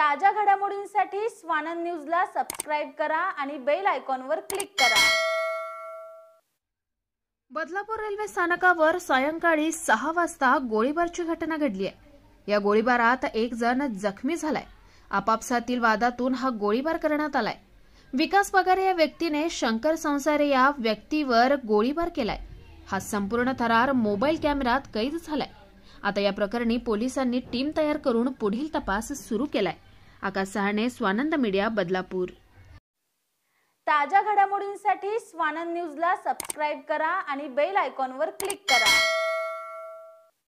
ताज्या घडामोडींसाठी स्वानंद न्यूजला सबस्क्राईब करा आणि बेल आयकॉनवर क्लिक करा बदलापूर रेल्वे स्थानकावर सायंकाळी सहा वाजता गोळीबारची घटना घडली आहे या गोळीबारात एक जण जखमी झालाय आपापसातील वादातून हा गोळीबार करण्यात आलाय विकास पगारे या व्यक्तीने शंकर संसारे या व्यक्तीवर गोळीबार केलाय हा संपूर्ण थरार मोबाईल कॅमेरात कैद झालाय आता या प्रकरणी पोलिसांनी टीम तयार करून पुढील तपास सुरू केलाय आकाश सहाणे स्वानंद मीडिया बदलापूर ताज्या घडामोडींसाठी स्वानंद न्यूजला सबस्क्राईब करा आणि बेल आयकॉनवर क्लिक करा